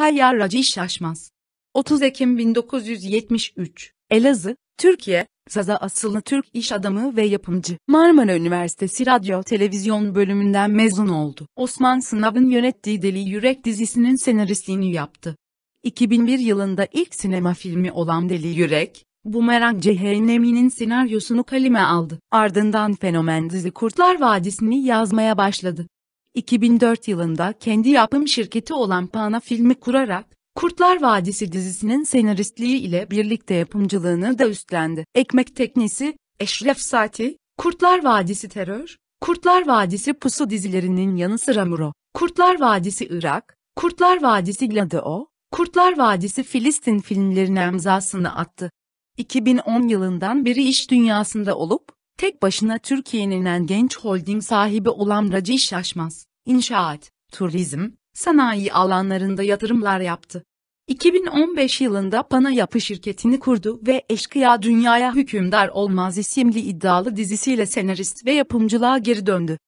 Tayyaracı şaşmaz. 30 Ekim 1973, Elazığ, Türkiye, Zaza asıllı Türk iş adamı ve yapımcı. Marmara Üniversitesi Radyo Televizyon bölümünden mezun oldu. Osman Sınav'ın yönettiği Deli Yürek dizisinin senaristliğini yaptı. 2001 yılında ilk sinema filmi olan Deli Yürek, Bumerang Cehennemi'nin senaryosunu kalime aldı. Ardından fenomen dizi Kurtlar Vadisi'ni yazmaya başladı. 2004 yılında kendi yapım şirketi olan Pana Filmi kurarak, Kurtlar Vadisi dizisinin senaristliği ile birlikte yapımcılığını da üstlendi. Ekmek Teknesi, Eşref Sati, Kurtlar Vadisi Terör, Kurtlar Vadisi Pusu dizilerinin yanı sıra Muro, Kurtlar Vadisi Irak, Kurtlar Vadisi Gladio, Kurtlar Vadisi Filistin filmlerine imzasını attı. 2010 yılından beri iş dünyasında olup, Tek başına Türkiye'nin en genç holding sahibi olan Raci Şaşmaz, inşaat, turizm, sanayi alanlarında yatırımlar yaptı. 2015 yılında Pana Yapı şirketini kurdu ve Eşkıya Dünyaya Hükümdar Olmaz isimli iddialı dizisiyle senarist ve yapımcılığa geri döndü.